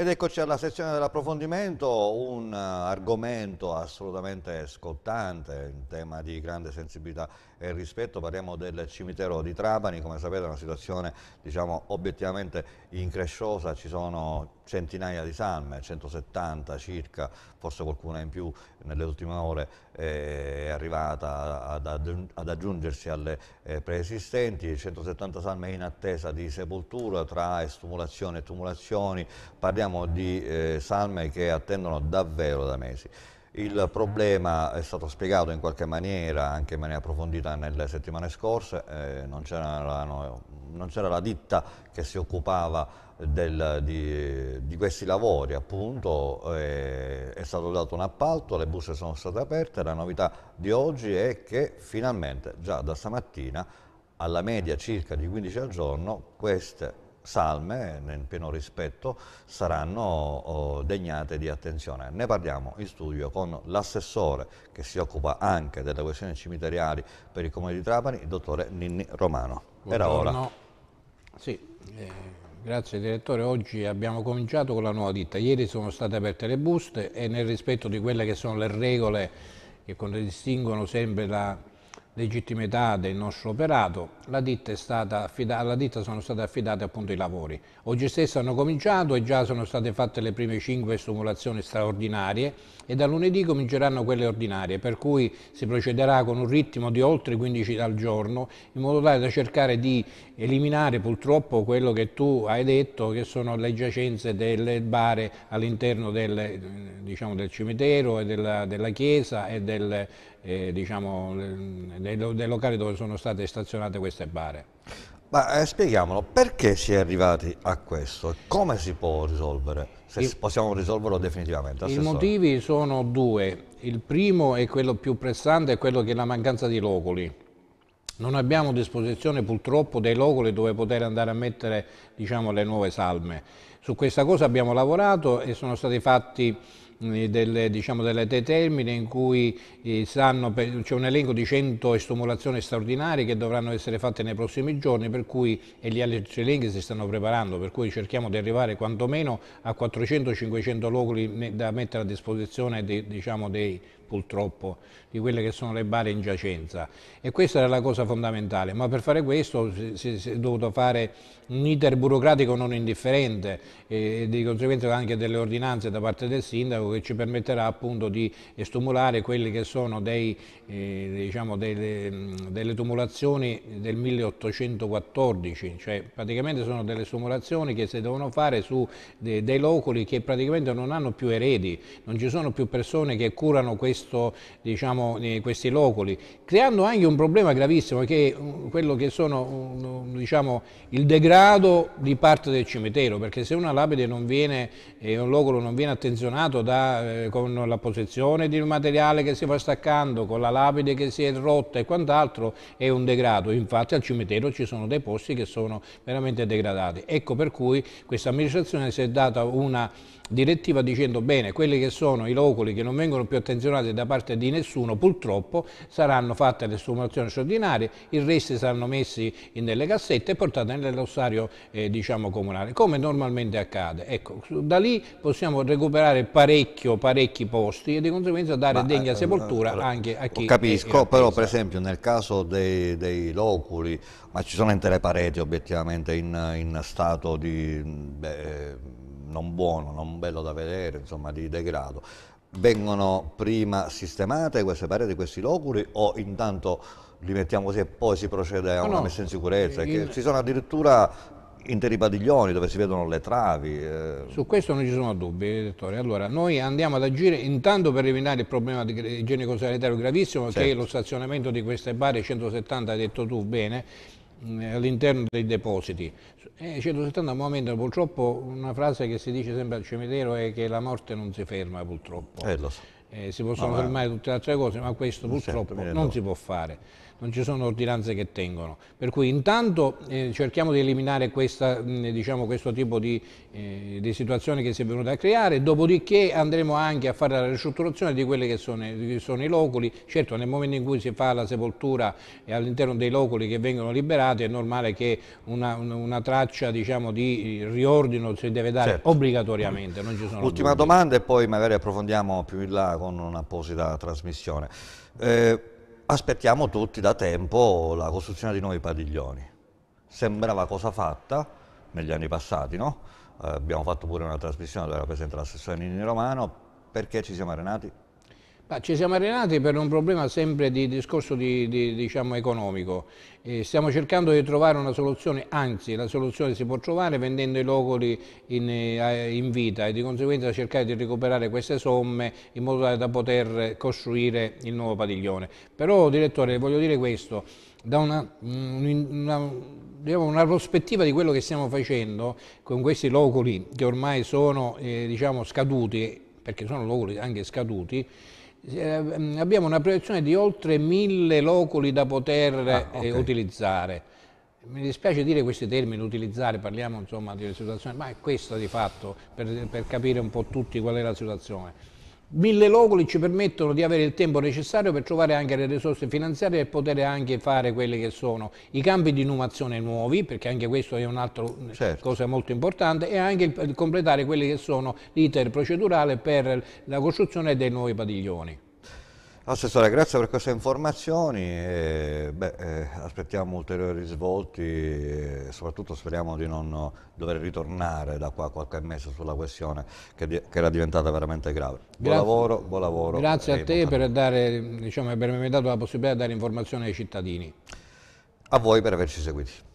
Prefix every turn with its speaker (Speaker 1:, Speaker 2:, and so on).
Speaker 1: Ed eccoci alla sezione dell'approfondimento, un eh, argomento assolutamente scottante un tema di grande sensibilità e rispetto, parliamo del cimitero di Trapani, come sapete è una situazione diciamo, obiettivamente incresciosa, ci sono centinaia di salme, 170 circa, forse qualcuna in più nelle ultime ore eh, è arrivata ad, aggiungersi alle eh, preesistenti, 170 salme in attesa di sepoltura tra estumulazioni e tumulazioni, parliamo di eh, salme che attendono davvero da mesi. Il problema è stato spiegato in qualche maniera, anche in maniera approfondita nelle settimane scorse, eh, non, c'era la ditta che si occupava del, di, di, questi lavori, appunto, eh, è stato dato un appalto, le buste sono state aperte, la novità di oggi è che finalmente già da stamattina alla media circa di 15 al giorno queste salme, nel pieno rispetto, saranno oh, degnate di attenzione. Ne parliamo in studio con l'assessore che si occupa anche delle questioni cimiteriali per il Comune di Trapani, il dottore Ninni Romano. Buongiorno. Era ora.
Speaker 2: Sì, eh, grazie direttore. Oggi abbiamo cominciato con la nuova ditta. Ieri sono state aperte le buste e nel rispetto di quelle che sono le regole che contraddistinguono sempre la legittimità del nostro operato, alla ditta, affidata, ditta sono state affidate appunto i lavori. Oggi stesso hanno cominciato e già sono state fatte le prime 5 stimolazioni straordinarie e da lunedì cominceranno quelle ordinarie, per cui si procederà con un ritmo di oltre 15 al giorno, in modo tale da cercare di eliminare purtroppo quello che tu hai detto, che sono le giacenze delle bare all'interno del, diciamo, del, cimitero e della, della chiesa e del, eh, diciamo, dei, dei, locali dove sono state stazionate queste bare.
Speaker 1: Ma eh, spieghiamolo, perché si è arrivati a questo? Come si può risolvere? Se il, possiamo risolverlo definitivamente? I motivi
Speaker 2: sono due. Il primo e quello più pressante, è quello che è la mancanza di locoli. Non abbiamo a disposizione purtroppo dei locoli dove poter andare a mettere diciamo, le nuove salme. Su questa cosa abbiamo lavorato e sono stati fatti eh, delle, diciamo, delle termine in cui eh, c'è un elenco di 100 estomulazioni straordinarie che dovranno essere fatte nei prossimi giorni per cui, e gli altri elenchi si stanno preparando, per cui cerchiamo di arrivare quantomeno a 400-500 loculi da mettere a disposizione dei, diciamo, dei purtroppo di quelle che sono le bare in giacenza e questa era la cosa fondamentale, ma per fare questo si, si è dovuto fare un iter burocratico non indifferente e, e, di conseguenza anche delle ordinanze da parte del sindaco che ci permetterà appunto di stimolare quelle che sono dei, eh, diciamo delle, delle tumulazioni del 1814, cioè praticamente sono delle stimolazioni che si devono fare su de, dei loculi che praticamente non hanno più eredi, non ci sono più persone che curano questi questo, diciamo, eh, questi loculi, creando anche un problema gravissimo che è mm, quello che sono mm, mm, diciamo, il degrado di parte del cimitero, perché se una lapide non viene, eh, un loculo non viene attenzionato da, eh, con la posizione di un materiale che si va staccando, con la lapide che si è rotta e quant'altro, è un degrado. Infatti al cimitero ci sono dei posti che sono veramente degradati. Ecco per cui questa amministrazione si è data una direttiva dicendo bene, quelli che sono i loculi che non vengono più attenzionati firmate da parte di nessuno, purtroppo saranno fatte le sommazioni straordinarie, i resti saranno messi nelle cassette e portati nell'ossario eh, diciamo, comunale, come normalmente accade. Ecco, da lì possiamo recuperare parecchio, parecchi posti e di conseguenza dare Ma, degna eh, sepoltura eh, anche a chi... Capisco, però per
Speaker 1: esempio nel caso dei, dei loculi, ma ci sono intere pareti obiettivamente in, in stato di... Beh, non buono, non bello da vedere, insomma di degrado vengono prima sistemate queste pareti, questi loculi o intanto li mettiamo così e poi si procede a una no, messa in sicurezza? In... Ci sono addirittura interi padiglioni dove si vedono le travi. Eh.
Speaker 2: Su questo non ci sono dubbi, direttore. Allora, noi andiamo ad agire intanto per eliminare il problema igienico-sanitario gravissimo certo. che è certo. lo stazionamento di queste bare 170, hai detto tu bene, eh, all'interno dei depositi. E eh, 170 momento purtroppo una frase che si dice sempre al cimitero è che la morte non si ferma purtroppo. Eh, so. eh, si possono no, fermare tutte le altre cose, ma questo certo, non purtroppo non si può fare non ci sono ordinanze che tengono. Per cui intanto eh, cerchiamo di eliminare questa, mh, mm, diciamo, questo tipo di, eh, di, situazione che si è venuta a creare, dopodiché andremo anche a fare la ristrutturazione di quelli che sono, che sono i loculi, certo nel momento in cui si fa la sepoltura eh, all'interno dei loculi che vengono liberati è normale che una, una, traccia diciamo, di riordino si deve dare certo. obbligatoriamente. L'ultima
Speaker 1: domanda e poi magari approfondiamo più in là con un'apposita trasmissione. Eh, aspettiamo tutti da tempo la costruzione di nuovi padiglioni. Sembrava cosa fatta negli anni passati, no? eh, abbiamo fatto pure una trasmissione dove era presente l'assessore Nini Romano, perché ci siamo arenati?
Speaker 2: Ma ci siamo arenati per un problema sempre di discorso di, di, diciamo, economico. Eh, stiamo cercando di trovare una soluzione, anzi la soluzione si può trovare vendendo i locoli in, eh, in, vita e di conseguenza cercare di recuperare queste somme in modo tale da poter costruire il nuovo padiglione. Però direttore voglio dire questo, da una, una, diciamo, una prospettiva di quello che stiamo facendo con questi locoli che ormai sono eh, diciamo, scaduti, perché sono locoli anche scaduti, eh, abbiamo una proiezione di oltre mille loculi da poter ah, eh, okay. utilizzare. Mi dispiace dire questi termini, utilizzare, parliamo insomma di situazione, ma è questo di fatto, per, per capire un po' tutti qual è la situazione. Mille logoli ci permettono di avere il tempo necessario per trovare anche le risorse finanziarie e poter anche fare quelli che sono i campi di innovazione nuovi, perché anche questo è un'altra eh, certo. cosa molto importante, e anche il, il completare quelli che sono l'iter procedurale per la costruzione dei nuovi padiglioni.
Speaker 1: Assessore, grazie per queste informazioni, e, beh, eh, aspettiamo ulteriori risvolti e soprattutto speriamo di non dover ritornare da qua a qualche mese sulla questione che, di, che era diventata veramente grave. Buon grazie. lavoro, buon lavoro. Grazie a te diciamo, per
Speaker 2: avermi diciamo, dato la possibilità di dare informazioni ai cittadini.
Speaker 1: A voi per averci seguiti.